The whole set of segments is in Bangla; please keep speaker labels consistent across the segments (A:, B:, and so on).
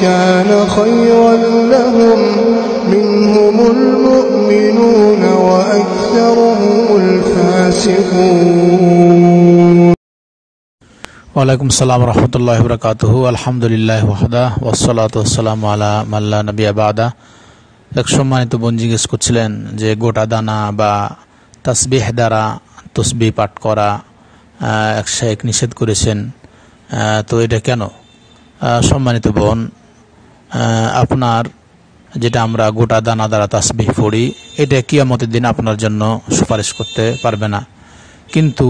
A: كان خيرا لهم منهم المؤمنون وأكثرهم الفاسقون وعليكم السلام ওয়ালাইকুম সালাম রহমতুল্লাহ বরকাতহ আলহামদুলিল্লাহ ওয়াহদা ওসলাত ওসালাম আলা মাল্লা نبي আবাদা এক সম্মানিত বোন জিজ্ঞেস করছিলেন যে গোটা দানা বা তাসবিহ দ্বারা তসবি পাঠ করা এক শেখ নিষেধ করেছেন তো এটা কেন সম্মানিত বোন আপনার যেটা আমরা গোটা দানা দ্বারা তাসবিহ পড়ি এটা কিয়ামতের দিন আপনার জন্য সুপারিশ করতে পারবে না কিন্তু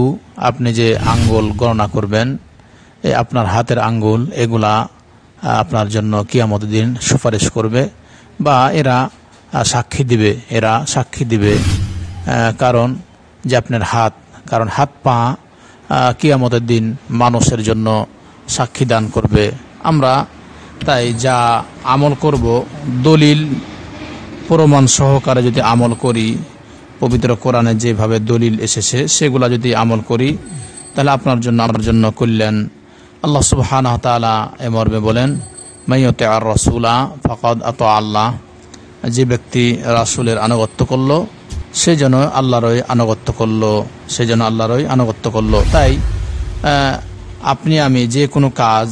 A: আপনি যে আঙ্গুল গণনা করবেন আপনার হাতের আঙ্গুল এগুলা আপনার জন্য কিয়ামতের দিন সুপারিশ করবে বা এরা সাক্ষী দিবে এরা সাক্ষী দিবে কারণ যে আপনার হাত কারণ হাত পা কিয়ামতের দিন মানুষের জন্য সাক্ষী দান করবে আমরা তাই যা আমল করব দলিল প্রমাণ সহকারে যদি আমল করি পবিত্র কোরআনে যেভাবে দলিল এসেছে সেগুলা যদি আমল করি তাহলে আপনার জন্য আমার জন্য করলেন আল্লাহ সুবহান তালা এ মর্মে বলেন মাইয়তে আর রসুলা ফকদ আত আল্লাহ যে ব্যক্তি রাসুলের আনুগত্য করল সে যেন আল্লাহরই আনুগত্য করল সে যেন আল্লাহরই আনুগত্য করল তাই আপনি আমি যে কোনো কাজ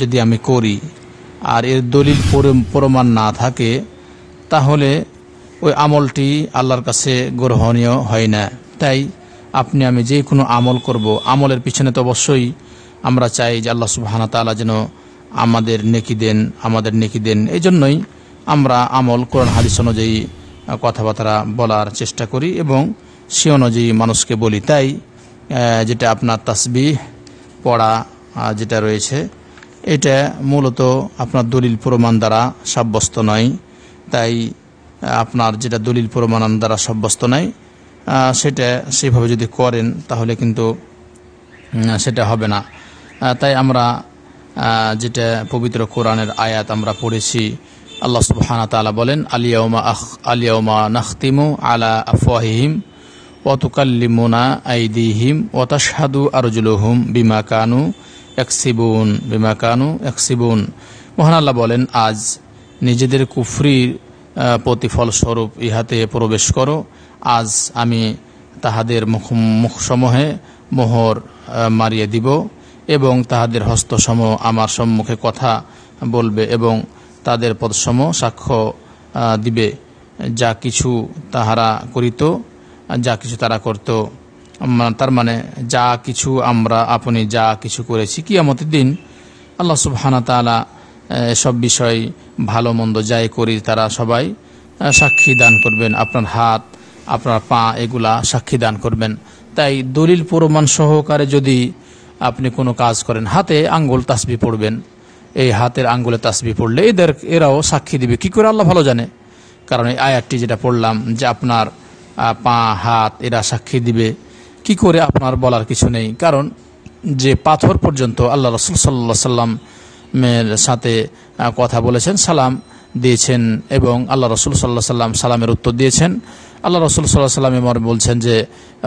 A: যদি আমি করি আর এর দলিল প্রমাণ না থাকে তাহলে ওই আমলটি আল্লাহর কাছে গ্রহণীয় হয় না তাই আপনি আমি যে কোনো আমল করব আমলের পিছনে তো অবশ্যই আমরা চাই যে আল্লাহ সুবাহানা তালা যেন আমাদের নেকি দেন আমাদের নেকি দেন এই জন্যই আমরা আমল কোরআন হাদিস অনুযায়ী কথাবার্তা বলার চেষ্টা করি এবং সে অনুযায়ী মানুষকে বলি তাই যেটা আপনার তাসবিহ পড়া যেটা রয়েছে এটা মূলত আপনার দলিল প্রমাণ দ্বারা সাব্যস্ত নয় তাই আপনার যেটা দলিল প্রমাণ দ্বারা সাব্যস্ত নয় সেটা সেভাবে যদি করেন তাহলে কিন্তু সেটা হবে না তাই আমরা যেটা পবিত্র কোরআনের আয়াত আমরা পড়েছি আল্লাহ সুবহানা তালা বলেন আলিয়াউমা আহ আলিয়াউমা নাখতিমু আলা আফওয়াহিম ওয়াতুকাল্লিমুনা আইদিহিম ওয়াতাশহাদু আরজুলুহুম বিমা কানু একসিবুন বিমা কানু একসিবুন মহান আল্লাহ বলেন আজ নিজেদের কুফরির প্রতিফল স্বরূপ ইহাতে প্রবেশ করো আজ আমি তাহাদের মুখ মুখসমূহে মোহর মারিয়ে দিব এবং তাহাদের হস্তসম আমার সম্মুখে কথা বলবে এবং তাদের পদসমূহ সাক্ষ্য দিবে যা কিছু তাহারা করিত যা কিছু তারা করতো তার মানে যা কিছু আমরা আপনি যা কিছু করেছি কিয়ামতের দিন আল্লাহ সুবহানা তালা সব বিষয় ভালো মন্দ যাই করি তারা সবাই সাক্ষী দান করবেন আপনার হাত আপনার পা এগুলা সাক্ষী দান করবেন তাই দলিল প্রমাণ সহকারে যদি আপনি কোনো কাজ করেন হাতে আঙ্গুল তাসবি পড়বেন এই হাতের আঙ্গুলে তাসবি পড়লে এদের এরাও সাক্ষী দিবে কি করে আল্লাহ ভালো জানে কারণ এই আয়ারটি যেটা পড়লাম যে আপনার পা হাত এরা সাক্ষী দিবে কি করে আপনার বলার কিছু নেই কারণ যে পাথর পর্যন্ত আল্লাহ রসুল সাল্লাহ সাল্লামের সাথে কথা বলেছেন সালাম দিয়েছেন এবং আল্লাহ রসুল সাল্লাহ সাল্লাম সালামের উত্তর দিয়েছেন আল্লাহ রসুল সাল্লাহ সাল্লাম এমর বলছেন যে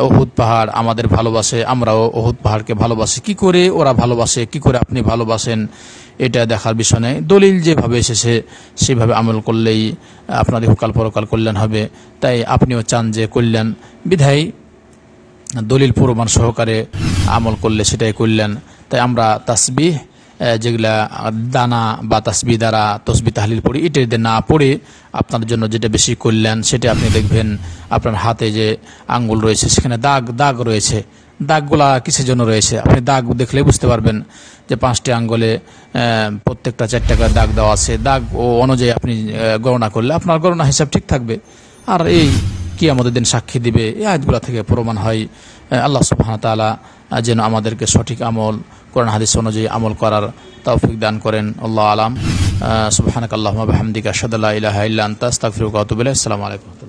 A: ওহুদ পাহাড় আমাদের ভালোবাসে আমরাও ওহুদ পাহাড়কে ভালোবাসি কি করে ওরা ভালোবাসে কি করে আপনি ভালোবাসেন এটা দেখার বিষয় নেই দলিল যেভাবে এসেছে সেভাবে আমল করলেই আপনার হুকাল পরকাল কল্যাণ হবে তাই আপনিও চান যে কল্যাণ বিধায়ী দলিল প্রমাণ সহকারে আমল করলে সেটাই করলেন তাই আমরা তাসবিহ যেগুলা দানা বা তাসবি দ্বারা তসবি তাহলিল পড়ি এটা না পড়ে আপনার জন্য যেটা বেশি করলেন সেটা আপনি দেখবেন আপনার হাতে যে আঙ্গুল রয়েছে সেখানে দাগ দাগ রয়েছে দাগগুলা কিসের জন্য রয়েছে আপনি দাগ দেখলে বুঝতে পারবেন যে পাঁচটি আঙ্গুলে প্রত্যেকটা চারটা করে দাগ দেওয়া আছে দাগ ও অনুযায়ী আপনি গণনা করলে আপনার গণনা হিসাব ঠিক থাকবে আর এই আমাদের দিন সাক্ষী দিবে এই আয়াতগুলো থেকে প্রমাণ হয় আল্লাহ সুবাহন তালা যেন আমাদেরকে সঠিক আমল কোরআন হাদিস অনুযায়ী আমল করার তৌফিক দান করেন আল্লাহ আলাম সুবাহানক আল্লাহ হামদিকা সাদাল্লাহ ইলাহ ইল্লা আন্তাস্তাক ফিরুকাতুবিল্লাহ আসসালামু আলাইকুম